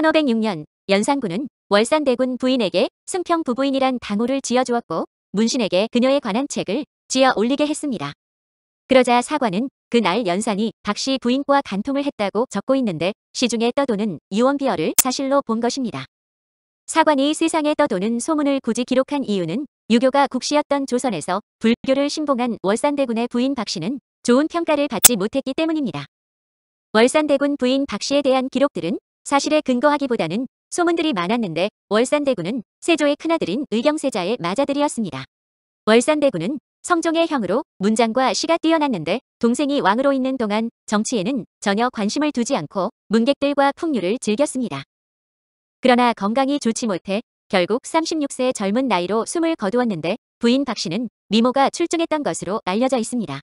1506년 연산군은 월산대군 부인에게 승평 부부인이란 당호를 지어주었고 문신에게 그녀에 관한 책을 지어 올리게 했습니다. 그러자 사관은 그날 연산이 박씨 부인과 간통을 했다고 적고 있는데 시중에 떠도는 유언비어를 사실로 본 것입니다. 사관이 세상에 떠도는 소문을 굳이 기록한 이유는 유교가 국시였던 조선에서 불교를 신봉한 월산대군의 부인 박씨는 좋은 평가를 받지 못했기 때문입니다. 월산대군 부인 박씨에 대한 기록들은 사실에 근거하기보다는 소문들이 많았는데 월산대군은 세조의 큰아들인 의경세자의 맏아들이었습니다. 월산대군은 성종의 형으로 문장과 시가 뛰어났는데 동생이 왕으로 있는 동안 정치에는 전혀 관심을 두지 않고 문객들과 풍류를 즐겼습니다. 그러나 건강이 좋지 못해 결국 36세의 젊은 나이로 숨을 거두었는데 부인 박씨는 미모가 출중했던 것으로 알려져 있습니다.